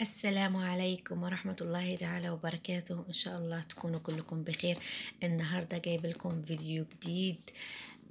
السلام عليكم ورحمة الله تعالى وبركاته إن شاء الله تكونوا كلكم بخير النهاردة جايب لكم فيديو جديد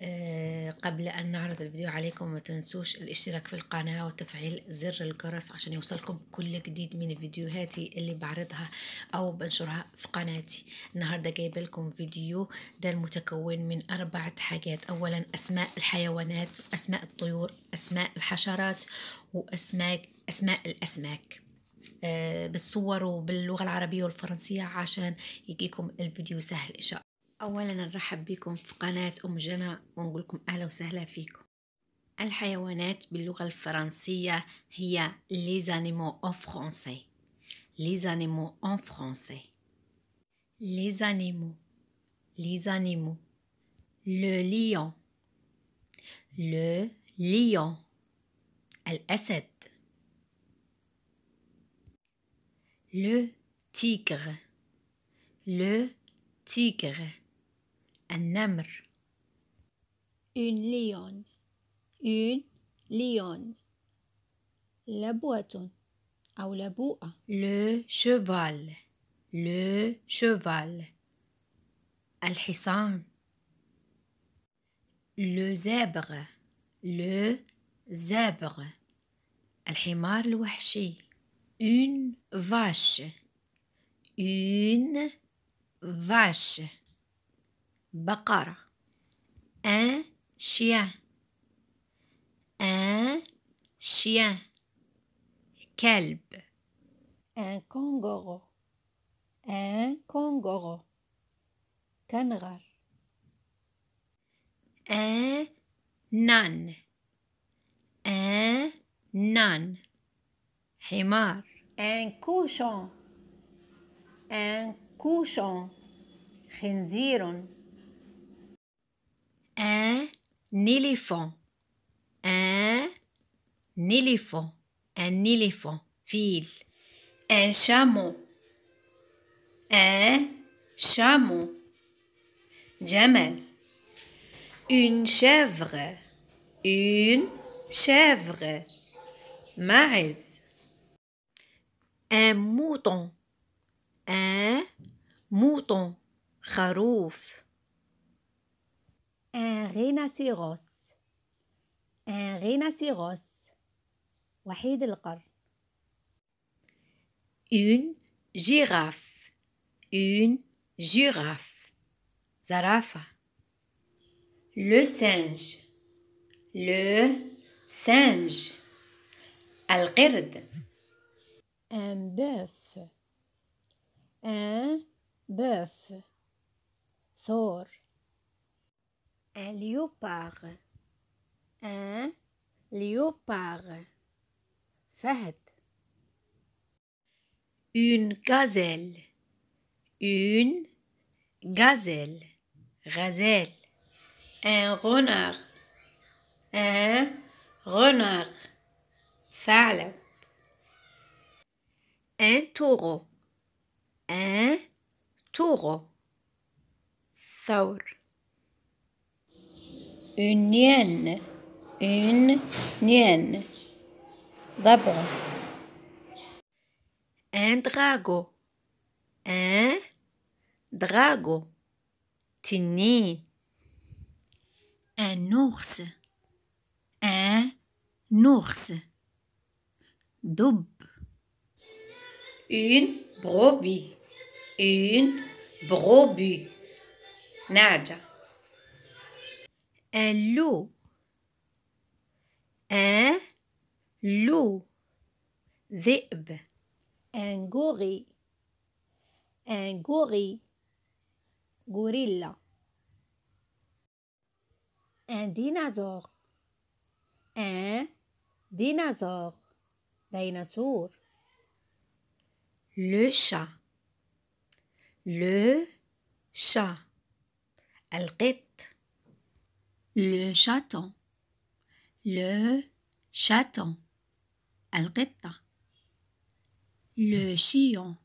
آه، قبل أن نعرض الفيديو عليكم ما تنسوش الاشتراك في القناة وتفعيل زر الجرس عشان يوصلكم كل جديد من فيديوهاتي اللي بعرضها أو بنشرها في قناتي النهاردة جايب لكم فيديو ده المتكون من أربعة حاجات أولا أسماء الحيوانات أسماء الطيور أسماء الحشرات وأسماك أسماء الأسماك آه، بالصور وباللغة العربية والفرنسية عشان يجيكم الفيديو سهل إن شاء الله أولا نرحب بكم في قناة أم جنى ونقول لكم أهلا وسهلا فيكم الحيوانات باللغة الفرنسية هي les animaux en français les animaux en français les animaux les animaux le lion le lion الأسد le tigre le tigre النمر une lionne une lionne ou la boue le cheval le cheval الحصان le zèbre le zèbre الحمار الوحشي une vache, une vache, baqara, un chien, un chien, kelb, un kangourou, un kangourou, kangar, un nan, un nan, himar. Un cochon. Un cochon. Un éléphant. Un éléphant. Un éléphant. Fil. Un chameau. Un chameau. Jamel. Une chèvre. Une chèvre. Maïs. un mouton un mouton خروف un rhinocéros un rhinocéros وحيد القر une girafe une girafe زرافة le singe le singe القرد un bœuf un bœuf Thor un léopard un léopard Fahd une gazelle une gazelle gazelle un renard un renard un taureau un taureau Saur. une nienne. une nienne. D'abord. un drago un drago Tini. un ours un ours double une brebis, une brebis. Nadja. Un loup, un loup. Un gorille, un gorille. Gorilla. Un dinosaure, un dinosaure. Dinosaure le chat le chat القط le chaton le chaton القطة le chien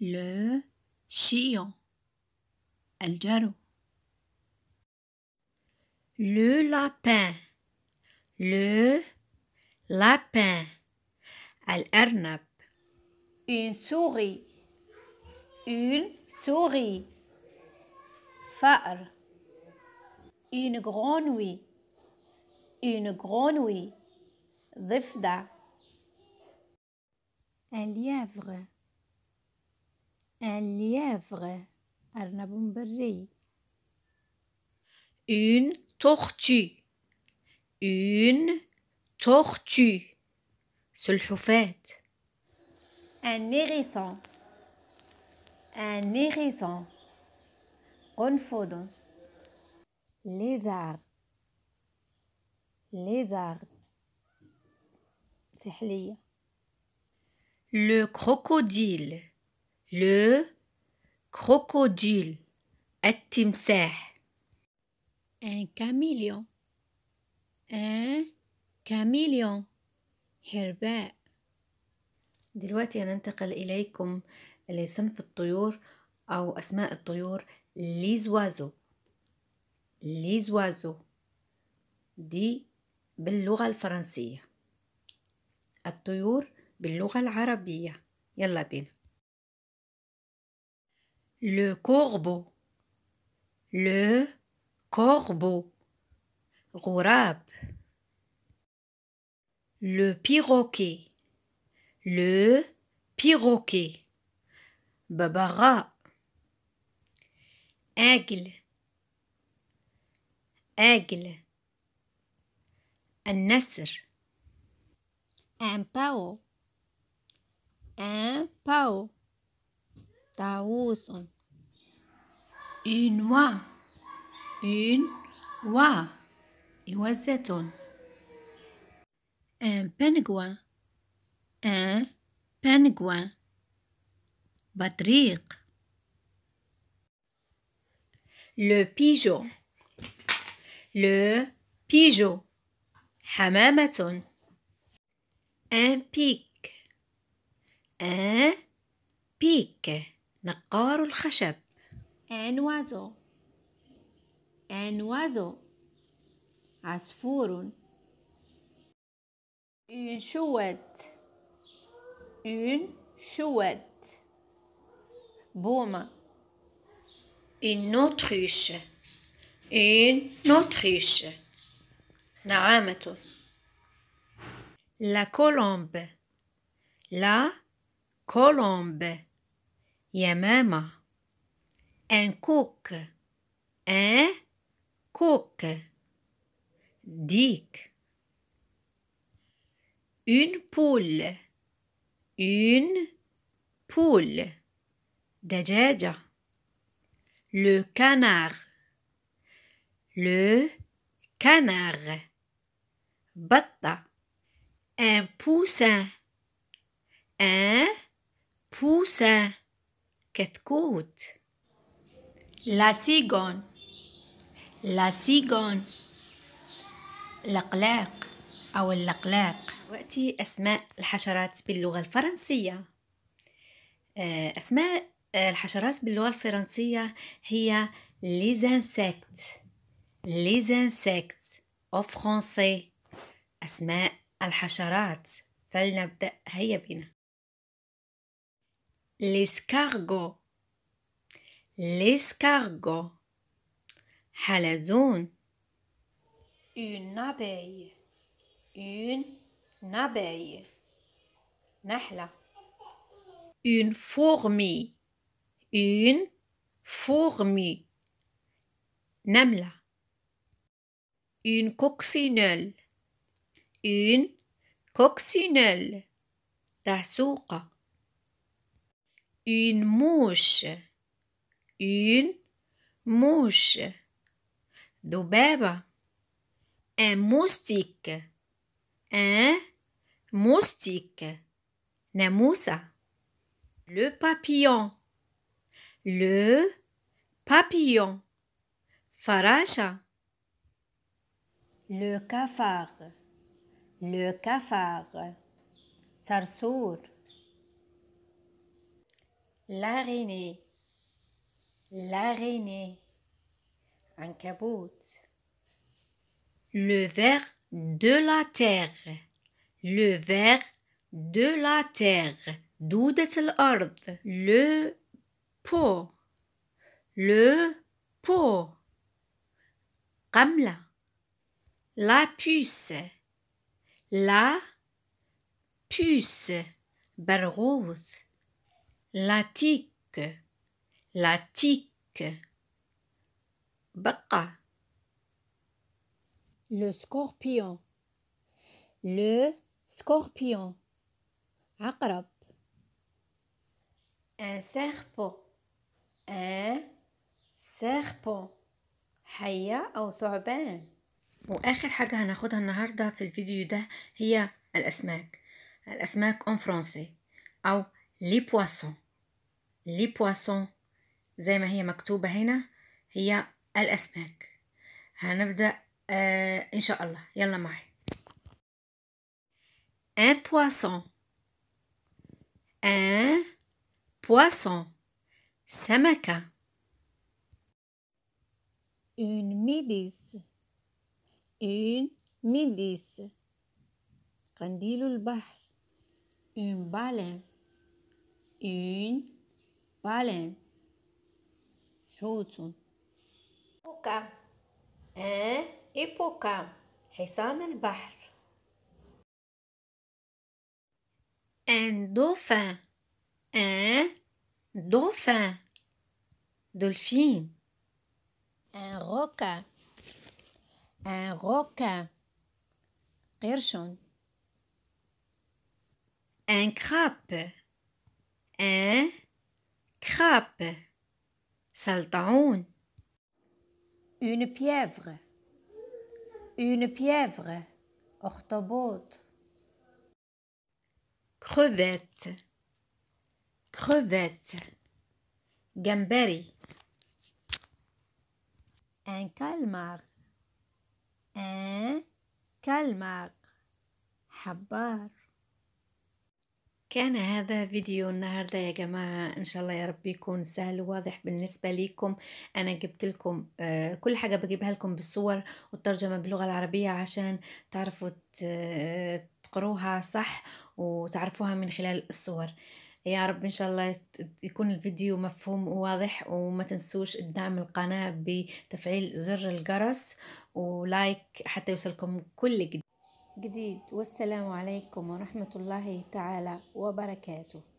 le chien الجرو le lapin le lapin الأرنب une souris, une souris. Far. une grenouille, une grenouille. D'ifda. un lièvre un lièvre une tortue une tortue سلحفاة un hérisson. Un hérisson. Gonfodon. Lézard. Lézard. Le crocodile. Le crocodile. Un caméléon. Un caméléon. Herbert. دلوقتي هننتقل إليكم لصنف الطيور أو أسماء الطيور ليزوازو ليزوازو دي باللغة الفرنسية الطيور باللغة العربية يلا بينا لو كوربو لو كوربو غراب لو بيروكي le piroquet, babara, aigle, aigle, un nasr, un pao, un pao, taouson, une oie, une oie, et un pingouin, A penguin بطريق le pigeon le pigeon حمامة un pic un pic نقار الخشب un oiseau un oiseau عصفور une chouette une chouette. Bouma. Une autruche. Une autruche. La colombe. La colombe. Yamama. Un coq. Un coq. Dick. Une poule une poule déjà. le canard le canard Batta. un poussin un poussin c'est? la cigogne la cigogne clerc. أو اللقلاق وقتي أسماء الحشرات باللغة الفرنسية آه، أسماء آه، الحشرات باللغة الفرنسية هي les insectes les insectes au français أسماء الحشرات فلنبدأ هيا بنا l'escargot l'escargot حلزون une abeille une abeille نحلة une fourmi une fourmi نملة une coccinelle une coccinelle دعسوقة une mouche une mouche ذبابة un moustique Un moustique. Nemusa. Le papillon. Le papillon. Faracha. Le cafard. Le cafard. Sarsour. L'araignée. L'araignée. Ankabut. Le ver de la terre. Le ver de la terre. doudet Le pot. Le pot. Ramla, La puce. La puce. برغوث. La tique. La tique. le scorpion le scorpion عقرب un serpent un serpent حية أو ثعبان وآخر حاجة هناخدها النهاردة في الفيديو ده هي الأسماك الأسماك en français أو les poissons les poissons زي ما هي مكتوبة هنا هي الأسماك هنبدأ آه ان شاء الله يلا معي un poisson un poisson سمكة une méduse une méduse قنديل البحر une baleine une baleine حوت فوكا un إيبوكا حصان Un dauphin. Un dauphin. Dolphine. Un roquin. Un roquin. Un crap, Un crape. Saltaon. Une pièvre. Une pierre, Ortobote Crevette, crevette, gamberi. Un calmar, un calmar, habar. كان هذا فيديو النهاردة يا جماعة إن شاء الله يا رب يكون سهل وواضح بالنسبة ليكم أنا جبت لكم آه، كل حاجة بجيبها لكم بالصور والترجمة باللغة العربية عشان تعرفوا تقروها صح وتعرفوها من خلال الصور يا رب ان شاء الله يكون الفيديو مفهوم وواضح وما تنسوش الدعم القناة بتفعيل زر الجرس ولايك حتى يوصلكم كل جديد جديد والسلام عليكم ورحمة الله تعالى وبركاته